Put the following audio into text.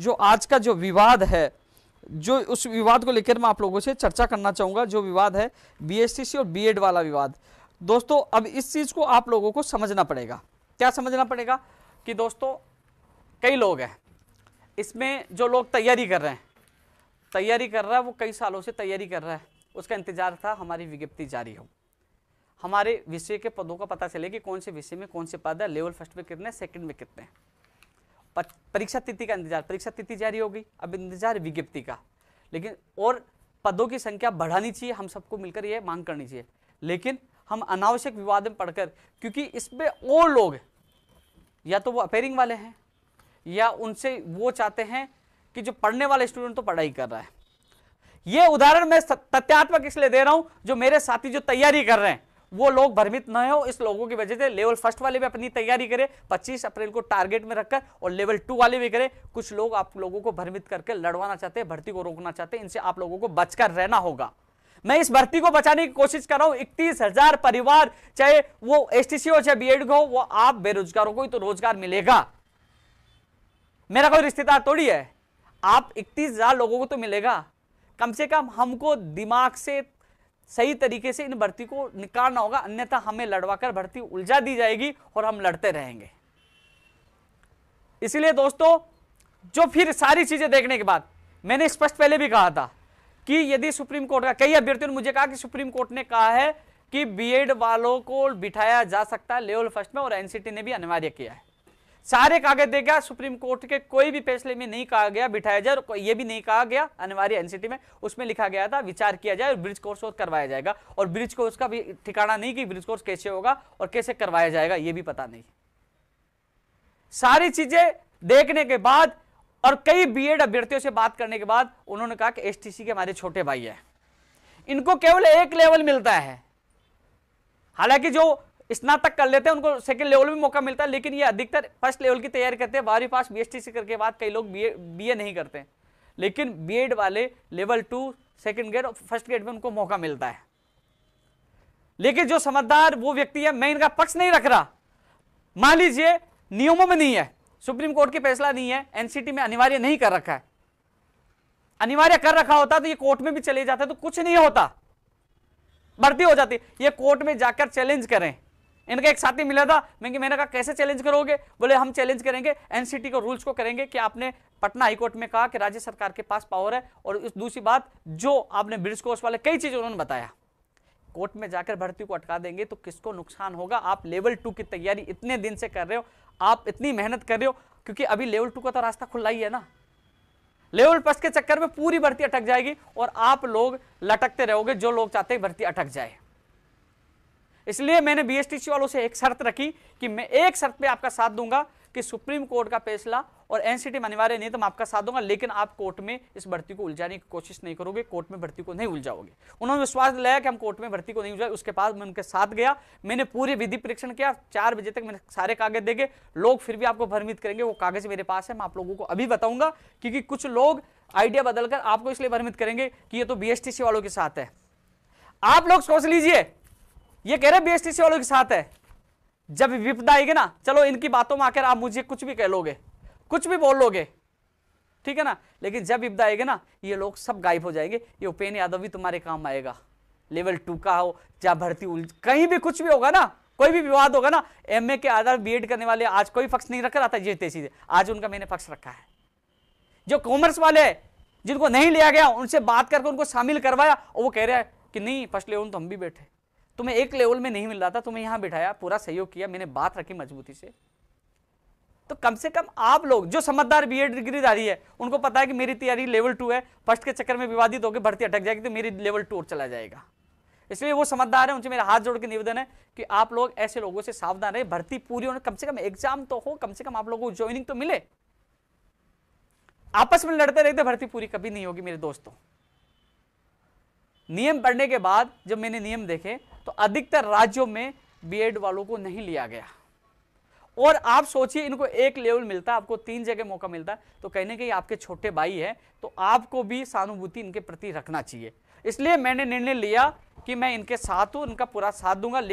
जो आज का जो विवाद है जो उस विवाद को लेकर मैं आप लोगों से चर्चा करना चाहूँगा जो विवाद है बी और बी वाला विवाद दोस्तों अब इस चीज़ को आप लोगों को समझना पड़ेगा क्या समझना पड़ेगा कि दोस्तों कई लोग हैं इसमें जो लोग तैयारी कर रहे हैं तैयारी कर रहा है वो कई सालों से तैयारी कर रहा है उसका इंतजार था हमारी विज्ञप्ति जारी हो हमारे विषय के पदों का पता चले कि कौन से विषय में कौन से पद है लेवल फर्स्ट में कितने सेकंड में कितने हैं परीक्षा तिथि का इंतजार परीक्षा तिथि जारी हो गई अब इंतजार विज्ञप्ति का लेकिन और पदों की संख्या बढ़ानी चाहिए हम सबको मिलकर ये मांग करनी चाहिए लेकिन हम अनावश्यक विवाद में पढ़कर क्योंकि इसमें और लोग या तो वो अपेयरिंग वाले हैं या उनसे वो चाहते हैं कि जो पढ़ने वाले स्टूडेंट तो पढ़ाई कर रहा है ये उदाहरण मैं तथ्यात्मक इसलिए दे रहा हूं जो मेरे साथी जो तैयारी कर रहे हैं वो लोग भ्रमित न हो इस लोगों की वजह से लेवल फर्स्ट वाले भी अपनी तैयारी करें पच्चीस अप्रैल को टारगेट में रखकर और लेवल टू वाले भी करें कुछ लोग आप लोगों को भ्रमित करके लड़वाना चाहते हैं भर्ती को रोकना चाहते हैं इनसे आप लोगों को बचकर रहना होगा मैं इस भर्ती को बचाने की कोशिश कर रहा हूं इकतीस हजार परिवार चाहे वो एसटीसी हो चाहे बीएड हो वो आप बेरोजगारों को ही तो रोजगार मिलेगा मेरा कोई रिश्तेदार थोड़ी है आप इकतीस हजार लोगों को तो मिलेगा कम से कम हमको दिमाग से सही तरीके से इन भर्ती को निकालना होगा अन्यथा हमें लड़वाकर भर्ती उलझा दी जाएगी और हम लड़ते रहेंगे इसलिए दोस्तों जो फिर सारी चीज़ें देखने के बाद मैंने स्पष्ट पहले भी कहा था कि यदि सुप्रीम कोर्ट का कई अभ्यर्थियों ने मुझे कहा कि सुप्रीम कोर्ट ने कहा है कि बीएड वालों को बिठाया जा सकता है लेवल फर्स्ट में और एनसीटी ने भी अनिवार्य किया है सारे कागज दे गया सुप्रीम कोर्ट के कोई भी फैसले में नहीं कहा गया बिठाया जाए और ये भी नहीं कहा गया अनिवार्य एनसीटी में उसमें लिखा गया था विचार किया जाए और ब्रिज कोर्स और करवाया जाएगा और ब्रिज कोर्स का भी ठिकाना नहीं कि ब्रिज कोर्स कैसे होगा और कैसे करवाया जाएगा यह भी पता नहीं सारी चीजें देखने के बाद और कई बीएड अभ्यर्थियों से बात करने के बाद उन्होंने कहा कि एस के हमारे छोटे भाई है इनको केवल एक लेवल मिलता है हालांकि जो स्नातक कर लेते हैं उनको सेकंड लेवल में मौका मिलता है लेकिन ये अधिकतर फर्स्ट लेवल की तैयारी करते हैं बारहवीं पास बी से करके बाद कई लोग बी ए नहीं करते लेकिन बी वाले लेवल टू सेकेंड ग्रेड और फर्स्ट ग्रेड में उनको मौका मिलता है लेकिन जो समझदार वो व्यक्ति है मैं इनका पक्ष नहीं रख रहा मान लीजिए नियमों में नहीं है सुप्रीम कोर्ट के फैसला नहीं है एनसीटी में अनिवार्य नहीं कर रखा है अनिवार्य कर रखा होता तो ये कोर्ट में भी चले जाते तो कुछ नहीं होता भर्ती हो जाती ये कोर्ट में जाकर चैलेंज करें इनका एक साथी मिला था मैं मैंने कहा कैसे चैलेंज करोगे बोले हम चैलेंज करेंगे एनसीटी को रूल्स को करेंगे कि आपने पटना हाईकोर्ट में कहा कि राज्य सरकार के पास पावर है और दूसरी बात जो आपने ब्रिज कोर्स वाले कई चीज़ उन्होंने बताया कोर्ट में जाकर भर्ती को अटका देंगे तो किसको नुकसान होगा आप लेवल टू की तैयारी इतने दिन से कर रहे हो आप इतनी मेहनत कर रहे हो क्योंकि अभी लेवल टू का तो रास्ता खुला ही है ना लेवल फर्स्ट के चक्कर में पूरी भर्ती अटक जाएगी और आप लोग लटकते रहोगे जो लोग चाहते हैं भर्ती अटक जाए इसलिए मैंने बीएसटीसी वालों से एक शर्त रखी कि मैं एक शर्त पे आपका साथ दूंगा कि सुप्रीम कोर्ट का फैसला और एनसीटी में अनिवार्य नहीं तो मैं आपका साथ दूंगा लेकिन आप कोर्ट में इस भर्ती को उलझाने की कोशिश नहीं करोगे कोर्ट में भर्ती को नहीं उलझाओगे उन्होंने विश्वास दिलाया कि हम कोर्ट में भर्ती को नहीं उलझाए उसके बाद मैं उनके साथ गया मैंने पूरे विधि परीक्षण किया चार बजे तक मैंने सारे कागज देंगे लोग फिर भी आपको भ्रमित करेंगे वो कागज मेरे पास है मैं आप लोगों को अभी बताऊंगा क्योंकि कुछ लोग आइडिया बदलकर आपको इसलिए भ्रमित करेंगे कि ये तो बी वालों के साथ है आप लोग सोच लीजिए ये कह रहे बीएसटीसी वालों के साथ है जब विपदा आएगी ना चलो इनकी बातों में आकर आप मुझे कुछ भी कह लोगे कुछ भी बोल लोगे ठीक है ना लेकिन जब विपदा आएगी ना ये लोग सब गायब हो जाएंगे ये उपेन यादव भी तुम्हारे काम आएगा लेवल टू का हो या भर्ती उल कहीं भी कुछ भी होगा ना कोई भी विवाद होगा ना एमए के आधार एड करने वाले आज कोई पक्ष नहीं रख रहा था जीते सीधे आज उनका मैंने पक्ष रखा है जो कॉमर्स वाले जिनको नहीं लिया गया उनसे बात करके उनको शामिल करवाया और वो कह रहे हैं कि नहीं फर्स्ट लेवल तो हम भी बैठे तुम्हें एक लेवल में नहीं मिल रहा था तुम्हें यहां बिठाया पूरा सहयोग किया मैंने बात रखी मजबूती से तो कम से कम आप लोग जो समझदार बी एड डिग्रीधारी है उनको पता है कि मेरी तैयारी लेवल टू है फर्स्ट के चक्कर में विवादित होकर भर्ती अटक जाएगी तो मेरी लेवल टू और चला जाएगा इसलिए वो समझदार है उनसे मेरा हाथ जोड़ के निवेदन है कि आप लोग ऐसे लोगों से सावधान रहे भर्ती पूरी होने कम से कम एग्जाम तो हो कम से कम आप लोगों को ज्वाइनिंग तो मिले आपस में लड़ते रहते तो भर्ती पूरी कभी नहीं होगी मेरे दोस्तों नियम पढ़ने के बाद जब मैंने नियम देखे तो अधिकतर राज्यों में बीएड वालों को नहीं लिया गया और आप सोचिए इनको एक लेवल मिलता आपको तीन जगह मौका मिलता तो कहने के आपके छोटे भाई हैं तो आपको भी सहानुभूति इनके प्रति रखना चाहिए इसलिए मैंने निर्णय लिया कि मैं इनके साथ हूँ इनका पूरा साथ दूंगा